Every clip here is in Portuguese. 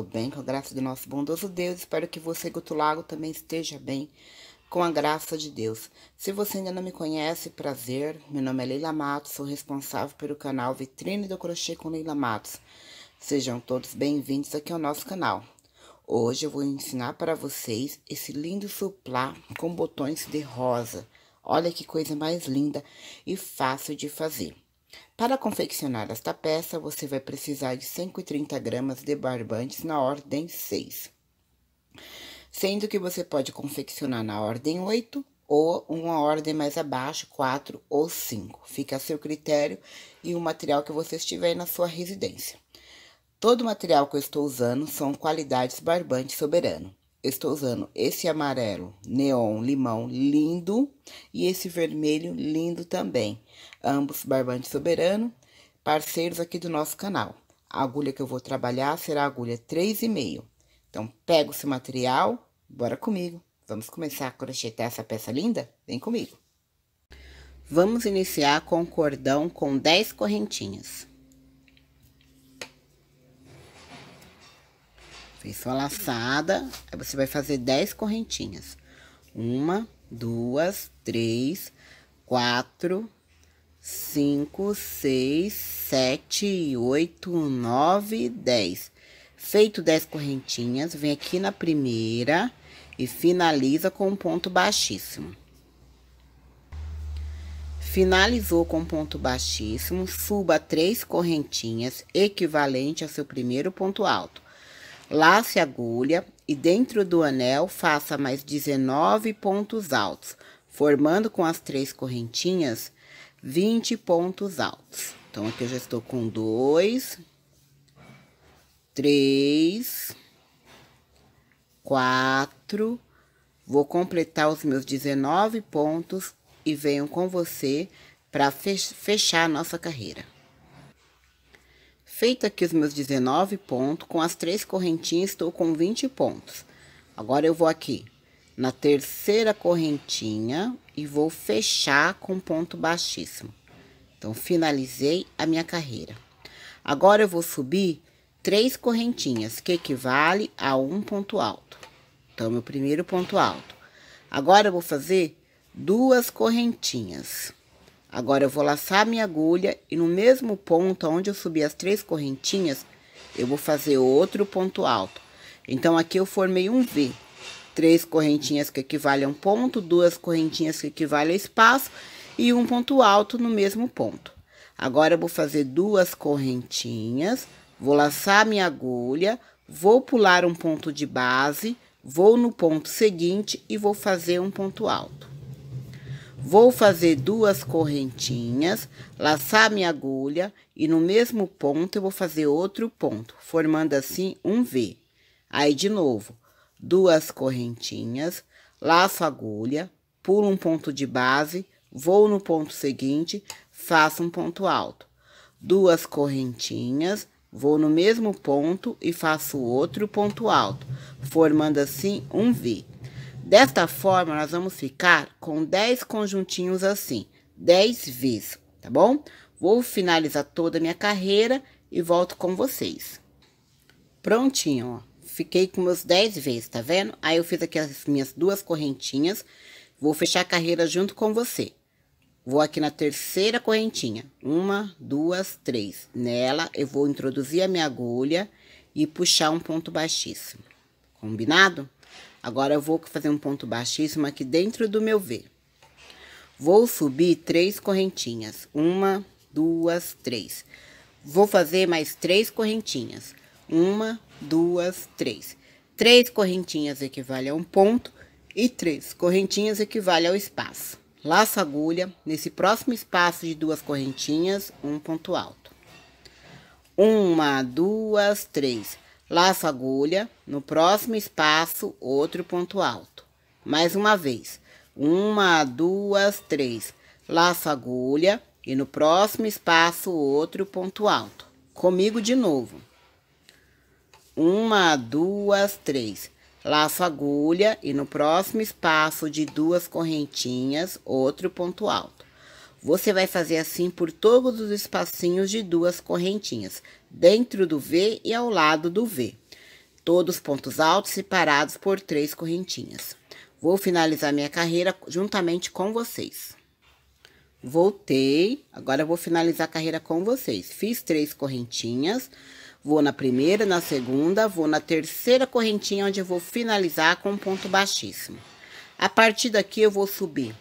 estou bem, com a graça de nosso bondoso Deus. Espero que você, Guto Lago, também esteja bem, com a graça de Deus. Se você ainda não me conhece, prazer. Meu nome é Leila Matos, sou responsável pelo canal Vitrine do Crochê com Leila Matos. Sejam todos bem-vindos aqui ao nosso canal. Hoje eu vou ensinar para vocês esse lindo suplá com botões de rosa. Olha que coisa mais linda e fácil de fazer. Para confeccionar esta peça, você vai precisar de 130 gramas de barbantes na ordem 6, sendo que você pode confeccionar na ordem 8 ou uma ordem mais abaixo, 4 ou 5. Fica a seu critério e o material que você estiver na sua residência. Todo o material que eu estou usando são qualidades barbante soberano estou usando esse amarelo neon limão lindo e esse vermelho lindo também. Ambos barbante soberano, parceiros aqui do nosso canal. A agulha que eu vou trabalhar será a agulha 3,5. Então, pega o seu material, bora comigo. Vamos começar a crochetar essa peça linda? Vem comigo. Vamos iniciar com o cordão com 10 correntinhas. Fez sua laçada, aí você vai fazer 10 correntinhas. Uma, duas, três, quatro, cinco, seis, sete, oito, nove, dez. Feito 10 correntinhas, vem aqui na primeira e finaliza com um ponto baixíssimo. Finalizou com um ponto baixíssimo, suba três correntinhas equivalente ao seu primeiro ponto alto. Lace a agulha e dentro do anel faça mais 19 pontos altos, formando com as três correntinhas 20 pontos altos. Então, aqui eu já estou com dois, três, quatro. Vou completar os meus 19 pontos e venho com você para fechar a nossa carreira. Feito aqui os meus 19 pontos, com as três correntinhas estou com 20 pontos. Agora, eu vou aqui na terceira correntinha e vou fechar com ponto baixíssimo. Então, finalizei a minha carreira. Agora, eu vou subir três correntinhas, que equivale a um ponto alto. Então, meu primeiro ponto alto. Agora, eu vou fazer duas correntinhas. Agora eu vou laçar minha agulha e no mesmo ponto onde eu subi as três correntinhas, eu vou fazer outro ponto alto. Então, aqui eu formei um V. Três correntinhas que equivalem a um ponto, duas correntinhas que equivalem a espaço e um ponto alto no mesmo ponto. Agora, eu vou fazer duas correntinhas, vou laçar minha agulha, vou pular um ponto de base, vou no ponto seguinte e vou fazer um ponto alto. Vou fazer duas correntinhas, laçar minha agulha e no mesmo ponto eu vou fazer outro ponto, formando assim um V. Aí, de novo, duas correntinhas, laço a agulha, pulo um ponto de base, vou no ponto seguinte, faço um ponto alto. Duas correntinhas, vou no mesmo ponto e faço outro ponto alto, formando assim um V. Desta forma, nós vamos ficar com 10 conjuntinhos assim, 10 vezes, tá bom? Vou finalizar toda a minha carreira e volto com vocês. Prontinho, ó. Fiquei com meus 10 vezes, tá vendo? Aí eu fiz aqui as minhas duas correntinhas, vou fechar a carreira junto com você. Vou aqui na terceira correntinha, uma, duas, três. Nela, eu vou introduzir a minha agulha e puxar um ponto baixíssimo. Combinado? Agora eu vou fazer um ponto baixíssimo aqui dentro do meu V. Vou subir três correntinhas. Uma, duas, três. Vou fazer mais três correntinhas. Uma, duas, três. Três correntinhas equivale a um ponto e três correntinhas equivale ao espaço. Laço agulha nesse próximo espaço de duas correntinhas, um ponto alto. Uma, duas, três Laço agulha, no próximo espaço, outro ponto alto. Mais uma vez. Uma, duas, três. Laço agulha e no próximo espaço, outro ponto alto. Comigo de novo. Uma, duas, três. Laço agulha e no próximo espaço de duas correntinhas, outro ponto alto. Você vai fazer assim por todos os espacinhos de duas correntinhas, dentro do V e ao lado do V. Todos os pontos altos separados por três correntinhas. Vou finalizar minha carreira juntamente com vocês. Voltei, agora vou finalizar a carreira com vocês. Fiz três correntinhas, vou na primeira, na segunda, vou na terceira correntinha, onde eu vou finalizar com um ponto baixíssimo. A partir daqui, eu vou subir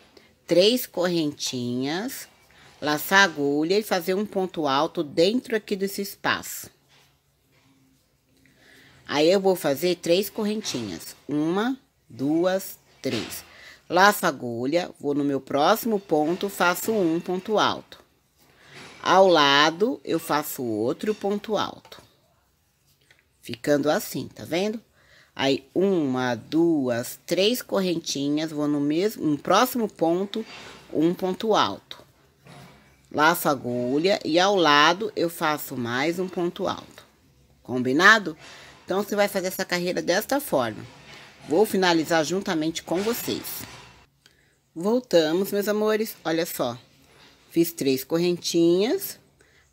três correntinhas, laçar a agulha e fazer um ponto alto dentro aqui desse espaço. Aí, eu vou fazer três correntinhas. Uma, duas, três. Laço a agulha, vou no meu próximo ponto, faço um ponto alto. Ao lado, eu faço outro ponto alto. Ficando assim, tá vendo? Aí, uma, duas, três correntinhas, vou no mesmo, no próximo ponto, um ponto alto. Laço agulha e ao lado eu faço mais um ponto alto. Combinado? Então, você vai fazer essa carreira desta forma. Vou finalizar juntamente com vocês. Voltamos, meus amores. Olha só. Fiz três correntinhas.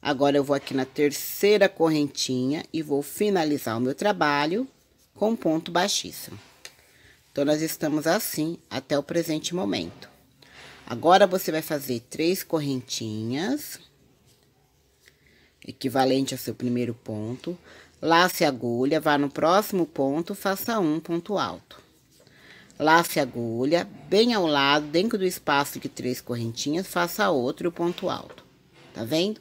Agora, eu vou aqui na terceira correntinha e vou finalizar o meu trabalho com ponto baixíssimo. Então, nós estamos assim até o presente momento. Agora, você vai fazer três correntinhas, equivalente ao seu primeiro ponto. Lace a agulha, vá no próximo ponto, faça um ponto alto. Lace a agulha, bem ao lado, dentro do espaço de três correntinhas, faça outro ponto alto. Tá vendo?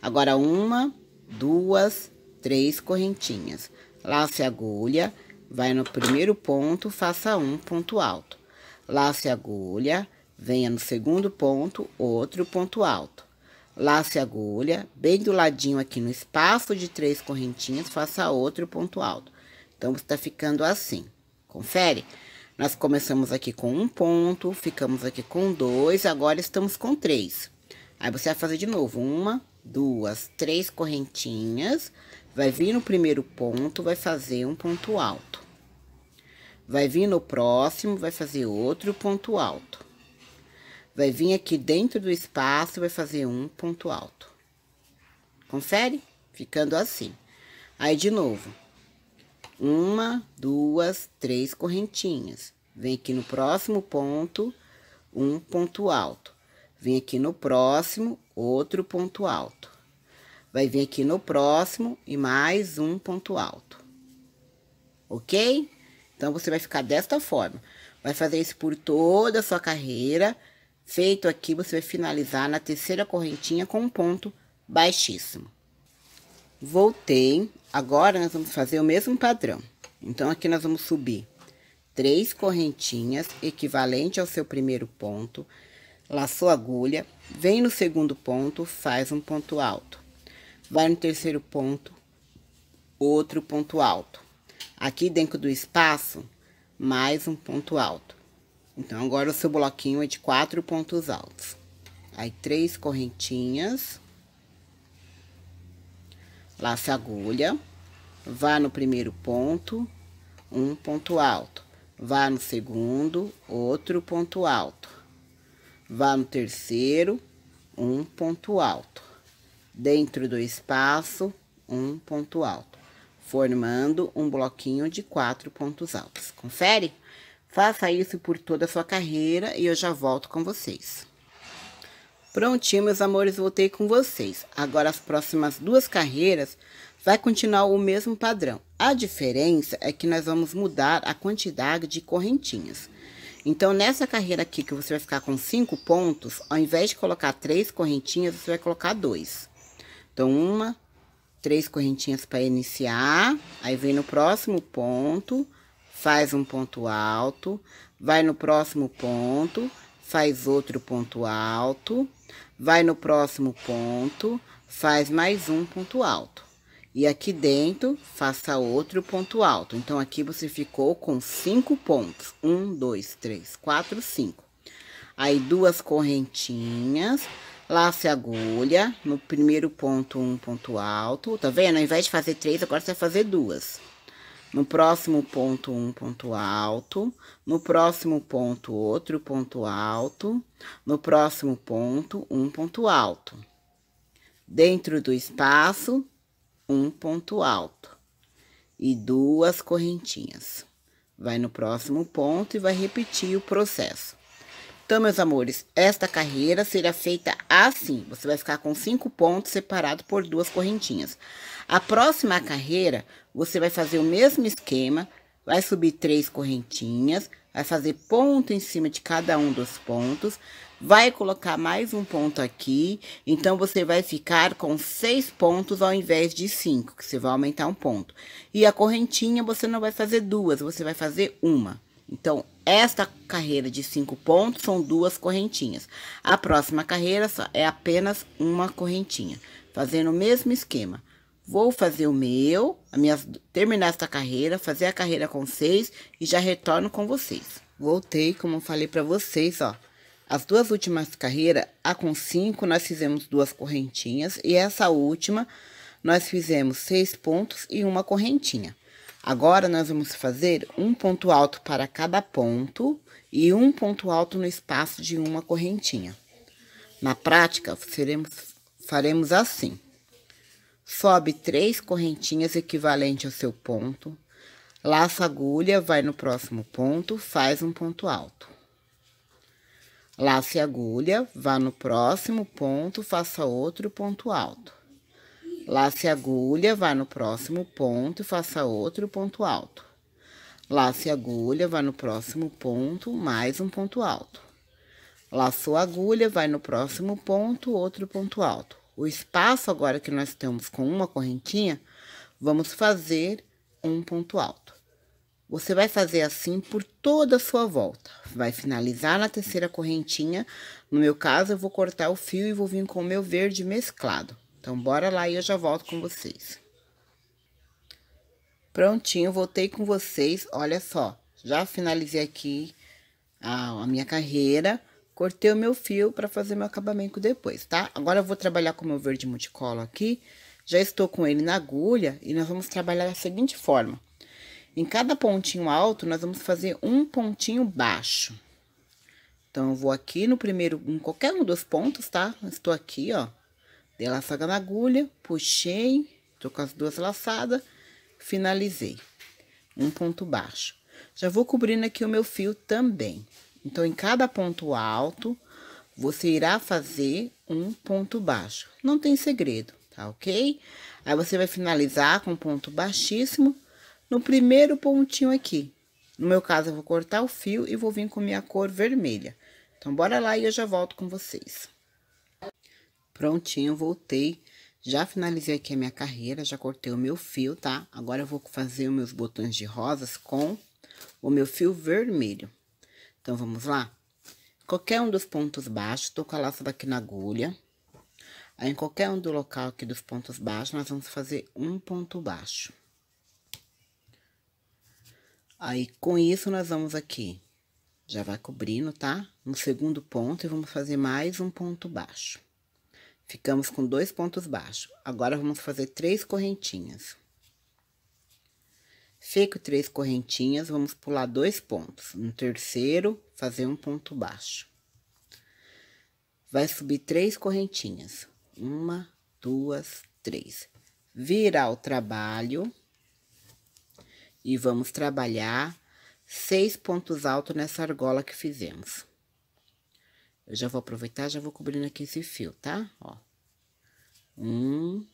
Agora, uma, duas, três correntinhas. Lace a agulha, vai no primeiro ponto, faça um ponto alto. Lace a agulha, venha no segundo ponto, outro ponto alto. Lace a agulha, bem do ladinho aqui no espaço de três correntinhas, faça outro ponto alto. Então, está ficando assim. Confere? Nós começamos aqui com um ponto, ficamos aqui com dois, agora estamos com três. Aí, você vai fazer de novo. Uma, duas, três correntinhas Vai vir no primeiro ponto, vai fazer um ponto alto. Vai vir no próximo, vai fazer outro ponto alto. Vai vir aqui dentro do espaço, vai fazer um ponto alto. Confere? Ficando assim. Aí, de novo. Uma, duas, três correntinhas. Vem aqui no próximo ponto, um ponto alto. Vem aqui no próximo, outro ponto alto. Vai vir aqui no próximo e mais um ponto alto. Ok? Então, você vai ficar desta forma. Vai fazer isso por toda a sua carreira. Feito aqui, você vai finalizar na terceira correntinha com um ponto baixíssimo. Voltei. Agora, nós vamos fazer o mesmo padrão. Então, aqui nós vamos subir três correntinhas, equivalente ao seu primeiro ponto. Laçou a agulha, vem no segundo ponto, faz um ponto alto vai no terceiro ponto, outro ponto alto. Aqui dentro do espaço, mais um ponto alto. Então, agora o seu bloquinho é de quatro pontos altos. Aí, três correntinhas. Laça agulha. Vá no primeiro ponto, um ponto alto. Vá no segundo, outro ponto alto. Vá no terceiro, um ponto alto dentro do espaço, um ponto alto, formando um bloquinho de quatro pontos altos. Confere? Faça isso por toda a sua carreira e eu já volto com vocês. Prontinho, meus amores, voltei com vocês. Agora, as próximas duas carreiras vai continuar o mesmo padrão. A diferença é que nós vamos mudar a quantidade de correntinhas. Então, nessa carreira aqui, que você vai ficar com cinco pontos, ao invés de colocar três correntinhas, você vai colocar dois. Então, uma, três correntinhas para iniciar. Aí, vem no próximo ponto, faz um ponto alto. Vai no próximo ponto, faz outro ponto alto. Vai no próximo ponto, faz mais um ponto alto. E aqui dentro, faça outro ponto alto. Então, aqui você ficou com cinco pontos. Um, dois, três, quatro, cinco. Aí, duas correntinhas Lace a agulha no primeiro ponto, um ponto alto. Tá vendo? Ao invés de fazer três, agora você vai fazer duas. No próximo ponto, um ponto alto. No próximo ponto, outro ponto alto. No próximo ponto, um ponto alto. Dentro do espaço, um ponto alto. E duas correntinhas. Vai no próximo ponto e vai repetir o processo. Então, meus amores, esta carreira será feita assim. Você vai ficar com cinco pontos separados por duas correntinhas. A próxima carreira, você vai fazer o mesmo esquema, vai subir três correntinhas, vai fazer ponto em cima de cada um dos pontos, vai colocar mais um ponto aqui, então você vai ficar com seis pontos ao invés de cinco, que você vai aumentar um ponto. E a correntinha você não vai fazer duas, você vai fazer uma. Então, esta carreira de cinco pontos são duas correntinhas. A próxima carreira é apenas uma correntinha, fazendo o mesmo esquema. Vou fazer o meu, minha, terminar esta carreira, fazer a carreira com seis e já retorno com vocês. Voltei, como falei para vocês, ó. As duas últimas carreiras, a com cinco, nós fizemos duas correntinhas e essa última nós fizemos seis pontos e uma correntinha. Agora, nós vamos fazer um ponto alto para cada ponto e um ponto alto no espaço de uma correntinha. Na prática, seremos, faremos assim. Sobe três correntinhas equivalente ao seu ponto, laça a agulha, vai no próximo ponto, faz um ponto alto. Laça a agulha, vá no próximo ponto, faça outro ponto alto. Lace agulha, vá no próximo ponto e faça outro ponto alto. Lace agulha, vá no próximo ponto, mais um ponto alto. Laçou agulha, vai no próximo ponto, outro ponto alto. O espaço agora que nós temos com uma correntinha, vamos fazer um ponto alto. Você vai fazer assim por toda a sua volta. Vai finalizar na terceira correntinha. No meu caso, eu vou cortar o fio e vou vir com o meu verde mesclado. Então, bora lá e eu já volto com vocês. Prontinho, voltei com vocês. Olha só, já finalizei aqui a, a minha carreira. Cortei o meu fio para fazer meu acabamento depois, tá? Agora eu vou trabalhar com o meu verde multicolor aqui. Já estou com ele na agulha e nós vamos trabalhar da seguinte forma. Em cada pontinho alto, nós vamos fazer um pontinho baixo. Então, eu vou aqui no primeiro, em qualquer um dos pontos, tá? Estou aqui, ó. Dei a laçada na agulha, puxei, tô com as duas laçadas, finalizei. Um ponto baixo. Já vou cobrindo aqui o meu fio também. Então, em cada ponto alto, você irá fazer um ponto baixo. Não tem segredo, tá ok? Aí, você vai finalizar com um ponto baixíssimo no primeiro pontinho aqui. No meu caso, eu vou cortar o fio e vou vir com minha cor vermelha. Então, bora lá e eu já volto com vocês. Prontinho, voltei. Já finalizei aqui a minha carreira, já cortei o meu fio, tá? Agora eu vou fazer os meus botões de rosas com o meu fio vermelho. Então, vamos lá? Qualquer um dos pontos baixos, tô com a laça daqui na agulha. Aí, em qualquer um do local aqui dos pontos baixos, nós vamos fazer um ponto baixo. Aí, com isso, nós vamos aqui. Já vai cobrindo, tá? No segundo ponto, e vamos fazer mais um ponto baixo. Ficamos com dois pontos baixos. Agora, vamos fazer três correntinhas. Feito três correntinhas, vamos pular dois pontos. No terceiro, fazer um ponto baixo. Vai subir três correntinhas. Uma, duas, três. Virar o trabalho. E vamos trabalhar seis pontos altos nessa argola que fizemos. Eu já vou aproveitar, já vou cobrindo aqui esse fio, tá? Ó. Um.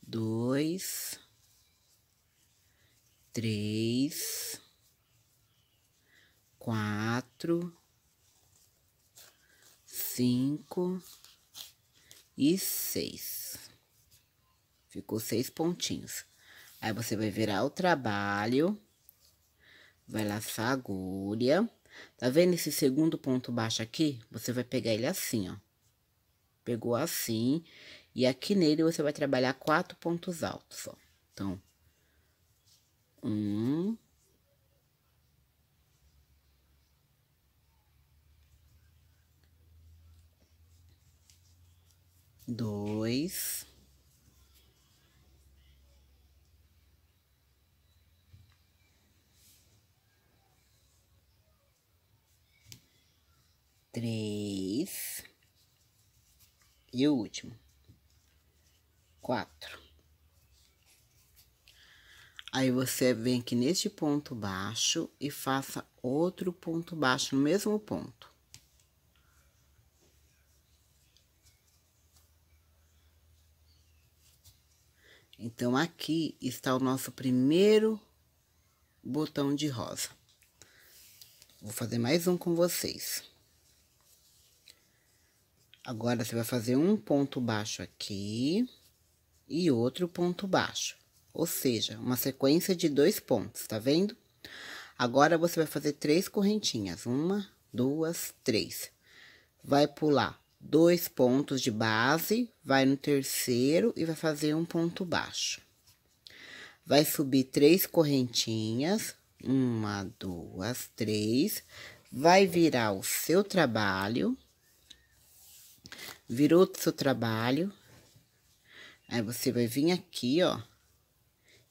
Dois. Três. Quatro. Cinco. E seis. Ficou seis pontinhos. Aí, você vai virar o trabalho. Vai laçar a agulha. Tá vendo esse segundo ponto baixo aqui? Você vai pegar ele assim, ó. Pegou assim. E aqui nele você vai trabalhar quatro pontos altos, ó. Então, um. Dois. três e o último, quatro. Aí você vem aqui neste ponto baixo e faça outro ponto baixo no mesmo ponto. Então, aqui está o nosso primeiro botão de rosa. Vou fazer mais um com vocês. Agora, você vai fazer um ponto baixo aqui e outro ponto baixo. Ou seja, uma sequência de dois pontos, tá vendo? Agora, você vai fazer três correntinhas. Uma, duas, três. Vai pular dois pontos de base, vai no terceiro e vai fazer um ponto baixo. Vai subir três correntinhas. Uma, duas, três. Vai virar o seu trabalho virou o seu trabalho, aí você vai vir aqui, ó,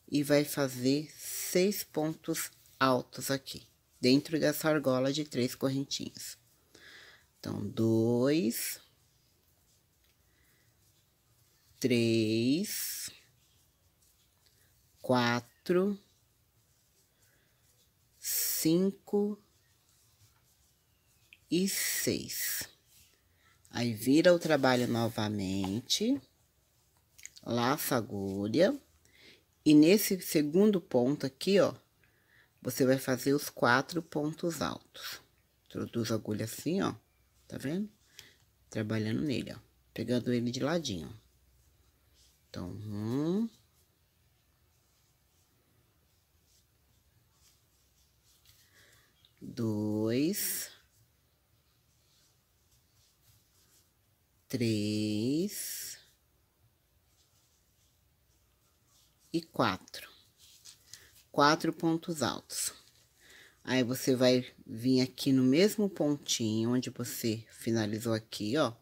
e vai fazer seis pontos altos aqui, dentro dessa argola de três correntinhas. Então, dois, três, quatro, cinco e seis. Aí, vira o trabalho novamente, laça a agulha, e nesse segundo ponto aqui, ó, você vai fazer os quatro pontos altos. Introduz a agulha assim, ó, tá vendo? Trabalhando nele, ó, pegando ele de ladinho, ó. Então, um... Dois... três e quatro. Quatro pontos altos. Aí, você vai vir aqui no mesmo pontinho onde você finalizou aqui, ó,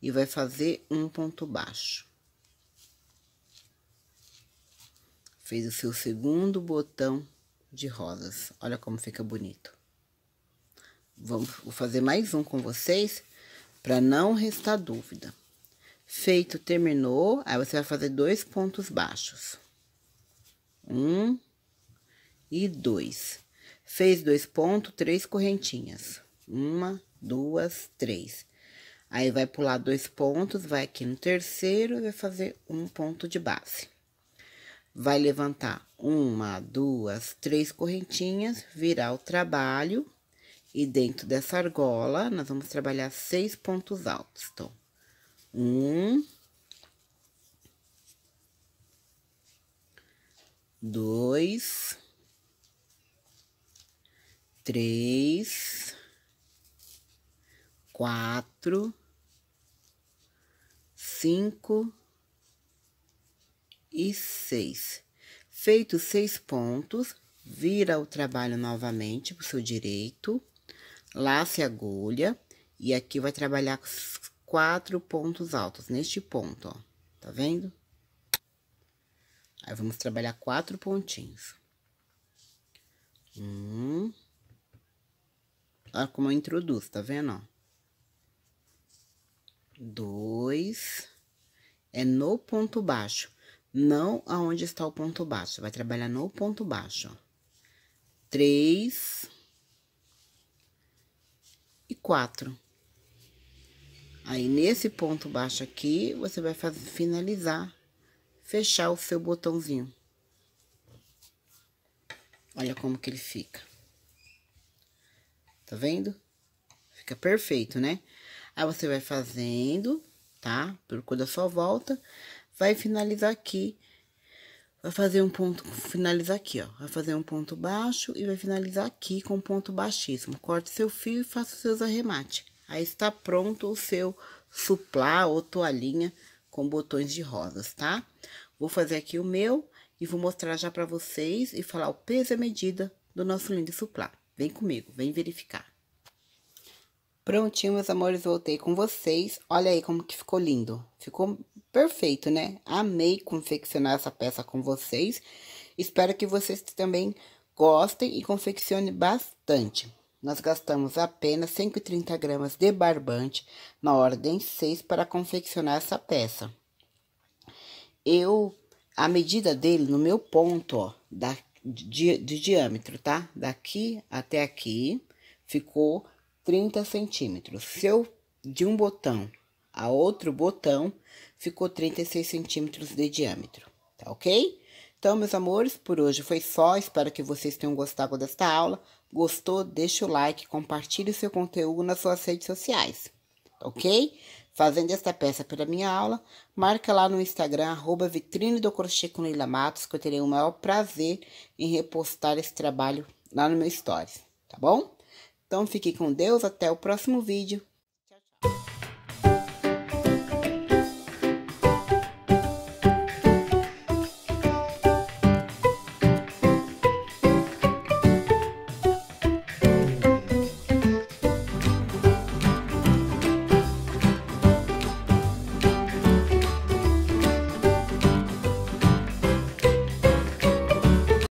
e vai fazer um ponto baixo. Fez o seu segundo botão de rosas. Olha como fica bonito. Vamos, vou fazer mais um com vocês para não restar dúvida. Feito, terminou, aí você vai fazer dois pontos baixos. Um e dois. Fez dois pontos, três correntinhas. Uma, duas, três. Aí, vai pular dois pontos, vai aqui no terceiro e vai fazer um ponto de base. Vai levantar uma, duas, três correntinhas, virar o trabalho e dentro dessa argola, nós vamos trabalhar seis pontos altos. Então, um, dois, três, quatro, cinco e seis. Feitos seis pontos, vira o trabalho novamente para o seu direito. Lace a agulha e aqui vai trabalhar quatro pontos altos, neste ponto, ó. Tá vendo? Aí, vamos trabalhar quatro pontinhos. Um. Olha como eu introduzo, tá vendo, ó? Dois. É no ponto baixo, não aonde está o ponto baixo. Vai trabalhar no ponto baixo, ó. Três e quatro. Aí, nesse ponto baixo aqui, você vai fazer, finalizar, fechar o seu botãozinho. Olha como que ele fica. Tá vendo? Fica perfeito, né? Aí, você vai fazendo, tá? Procura a sua volta. Vai finalizar aqui vai fazer um ponto, finalizar aqui, ó. Vai fazer um ponto baixo e vai finalizar aqui com um ponto baixíssimo. Corte seu fio e faça os seus arremates. Aí está pronto o seu suplá ou toalhinha com botões de rosas, tá? Vou fazer aqui o meu e vou mostrar já para vocês e falar o peso e a medida do nosso lindo suplá. Vem comigo, vem verificar. Prontinho, meus amores, voltei com vocês. Olha aí como que ficou lindo. Ficou perfeito, né? Amei confeccionar essa peça com vocês. Espero que vocês também gostem e confeccionem bastante. Nós gastamos apenas 130 gramas de barbante, na ordem 6, para confeccionar essa peça. Eu, a medida dele no meu ponto, ó, da, de, de diâmetro, tá? Daqui até aqui, ficou 30 centímetros. Se eu de um botão a outro botão, ficou 36 centímetros de diâmetro, tá ok? Então, meus amores, por hoje foi só. Espero que vocês tenham gostado desta aula. Gostou? Deixa o like, compartilhe o seu conteúdo nas suas redes sociais, ok? Fazendo esta peça pela minha aula, marca lá no Instagram, arroba vitrine do crochê com Matos, que eu terei o maior prazer em repostar esse trabalho lá no meu Stories, tá bom? Então fique com Deus, até o próximo vídeo.